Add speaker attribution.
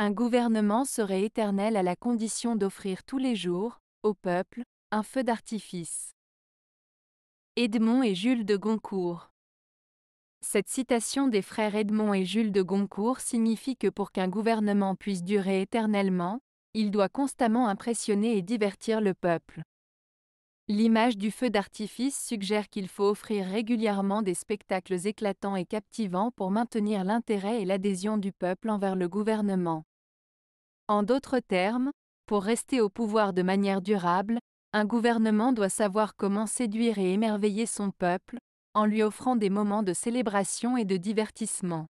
Speaker 1: Un gouvernement serait éternel à la condition d'offrir tous les jours, au peuple, un feu d'artifice. Edmond et Jules de Goncourt. Cette citation des frères Edmond et Jules de Goncourt signifie que pour qu'un gouvernement puisse durer éternellement, il doit constamment impressionner et divertir le peuple. L'image du feu d'artifice suggère qu'il faut offrir régulièrement des spectacles éclatants et captivants pour maintenir l'intérêt et l'adhésion du peuple envers le gouvernement. En d'autres termes, pour rester au pouvoir de manière durable, un gouvernement doit savoir comment séduire et émerveiller son peuple, en lui offrant des moments de célébration et de divertissement.